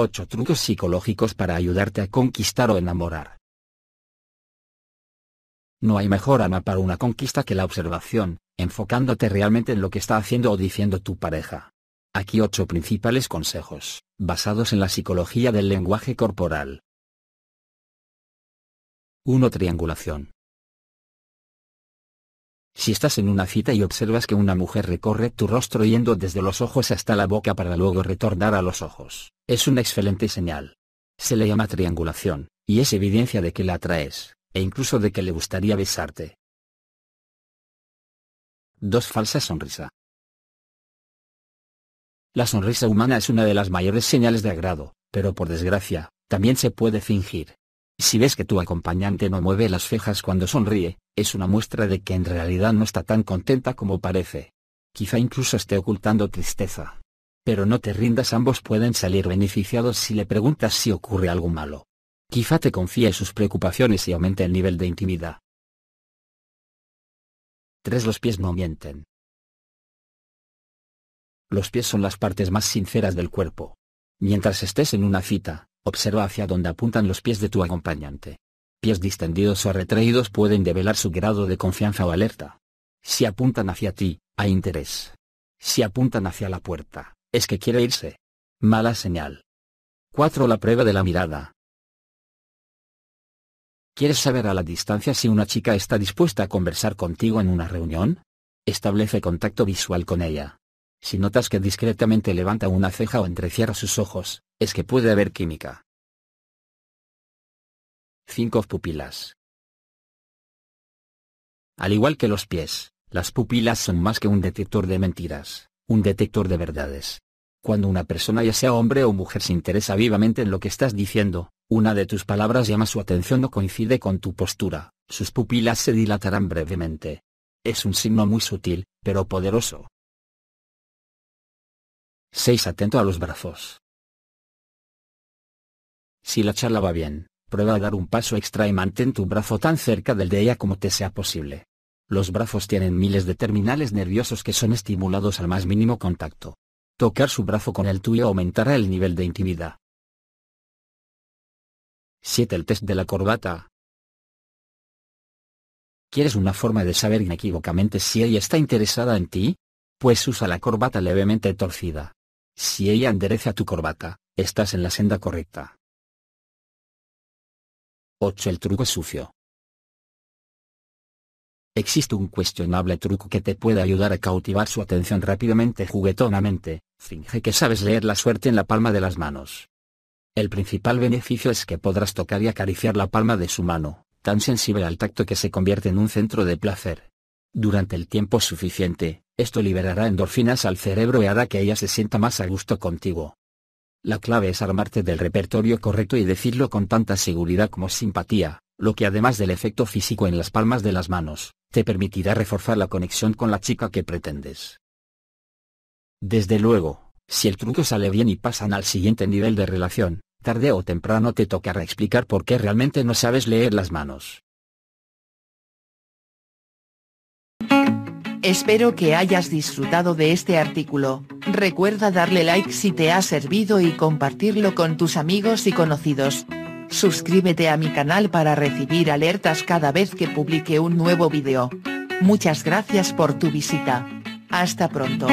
8 trucos psicológicos para ayudarte a conquistar o enamorar. No hay mejor arma para una conquista que la observación, enfocándote realmente en lo que está haciendo o diciendo tu pareja. Aquí 8 principales consejos, basados en la psicología del lenguaje corporal. 1. Triangulación. Si estás en una cita y observas que una mujer recorre tu rostro yendo desde los ojos hasta la boca para luego retornar a los ojos, es una excelente señal. Se le llama triangulación, y es evidencia de que la atraes, e incluso de que le gustaría besarte. 2. Falsa sonrisa. La sonrisa humana es una de las mayores señales de agrado, pero por desgracia, también se puede fingir. Si ves que tu acompañante no mueve las cejas cuando sonríe, es una muestra de que en realidad no está tan contenta como parece. Quizá incluso esté ocultando tristeza. Pero no te rindas, ambos pueden salir beneficiados si le preguntas si ocurre algo malo. Quizá te confíe sus preocupaciones y aumente el nivel de intimidad. 3. Los pies no mienten. Los pies son las partes más sinceras del cuerpo. Mientras estés en una cita, observa hacia dónde apuntan los pies de tu acompañante pies distendidos o retraídos pueden develar su grado de confianza o alerta. Si apuntan hacia ti, hay interés. Si apuntan hacia la puerta, es que quiere irse. Mala señal. 4. La prueba de la mirada. ¿Quieres saber a la distancia si una chica está dispuesta a conversar contigo en una reunión? Establece contacto visual con ella. Si notas que discretamente levanta una ceja o entrecierra sus ojos, es que puede haber química cinco pupilas. Al igual que los pies, las pupilas son más que un detector de mentiras, un detector de verdades. Cuando una persona ya sea hombre o mujer se interesa vivamente en lo que estás diciendo, una de tus palabras llama su atención o coincide con tu postura, sus pupilas se dilatarán brevemente. Es un signo muy sutil, pero poderoso. 6. Atento a los brazos. Si la charla va bien, Prueba a dar un paso extra y mantén tu brazo tan cerca del de ella como te sea posible. Los brazos tienen miles de terminales nerviosos que son estimulados al más mínimo contacto. Tocar su brazo con el tuyo aumentará el nivel de intimidad. 7. El test de la corbata. ¿Quieres una forma de saber inequívocamente si ella está interesada en ti? Pues usa la corbata levemente torcida. Si ella endereza tu corbata, estás en la senda correcta. 8. El truco sucio. Existe un cuestionable truco que te puede ayudar a cautivar su atención rápidamente juguetonamente, finge que sabes leer la suerte en la palma de las manos. El principal beneficio es que podrás tocar y acariciar la palma de su mano, tan sensible al tacto que se convierte en un centro de placer. Durante el tiempo suficiente, esto liberará endorfinas al cerebro y hará que ella se sienta más a gusto contigo. La clave es armarte del repertorio correcto y decirlo con tanta seguridad como simpatía, lo que además del efecto físico en las palmas de las manos, te permitirá reforzar la conexión con la chica que pretendes. Desde luego, si el truco sale bien y pasan al siguiente nivel de relación, tarde o temprano te tocará explicar por qué realmente no sabes leer las manos. Espero que hayas disfrutado de este artículo, recuerda darle like si te ha servido y compartirlo con tus amigos y conocidos. Suscríbete a mi canal para recibir alertas cada vez que publique un nuevo video. Muchas gracias por tu visita. Hasta pronto.